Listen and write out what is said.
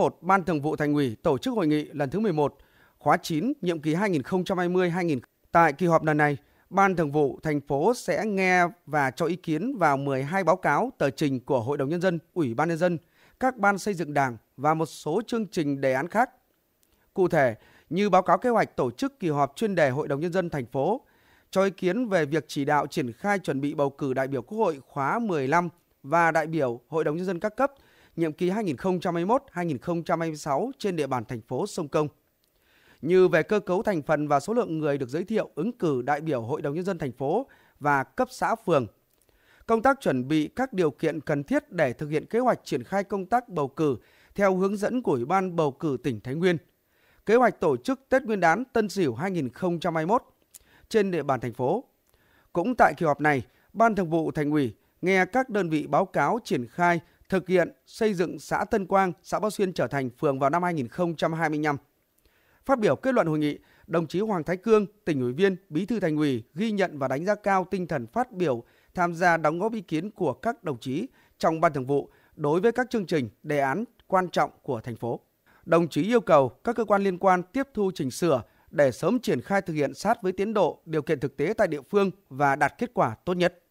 1, Ban Thường vụ Thành ủy tổ chức hội nghị lần thứ 11, khóa 9, nhiệm kỳ 2020-2020. Tại kỳ họp lần này, Ban Thường vụ thành phố sẽ nghe và cho ý kiến vào 12 báo cáo tờ trình của Hội đồng nhân dân, Ủy ban nhân dân, các ban xây dựng Đảng và một số chương trình đề án khác. Cụ thể, như báo cáo kế hoạch tổ chức kỳ họp chuyên đề Hội đồng nhân dân thành phố cho ý kiến về việc chỉ đạo triển khai chuẩn bị bầu cử đại biểu Quốc hội khóa 15 và đại biểu Hội đồng nhân dân các cấp nhiệm kỳ 2021-2026 trên địa bàn thành phố Sông Công. Như về cơ cấu thành phần và số lượng người được giới thiệu ứng cử đại biểu Hội đồng Nhân dân thành phố và cấp xã phường. Công tác chuẩn bị các điều kiện cần thiết để thực hiện kế hoạch triển khai công tác bầu cử theo hướng dẫn của Ủy ban bầu cử tỉnh Thái Nguyên. Kế hoạch tổ chức Tết Nguyên đán Tân Sửu 2021 trên địa bàn thành phố. Cũng tại kỳ họp này, Ban Thường vụ Thành ủy nghe các đơn vị báo cáo triển khai thực hiện xây dựng xã Tân Quang, xã Bắc Xuyên trở thành phường vào năm 2025. Phát biểu kết luận hội nghị, đồng chí Hoàng Thái Cương, tỉnh ủy viên, bí thư thành ủy ghi nhận và đánh giá cao tinh thần phát biểu, tham gia đóng góp ý kiến của các đồng chí trong ban thường vụ đối với các chương trình, đề án quan trọng của thành phố. Đồng chí yêu cầu các cơ quan liên quan tiếp thu chỉnh sửa để sớm triển khai thực hiện sát với tiến độ, điều kiện thực tế tại địa phương và đạt kết quả tốt nhất.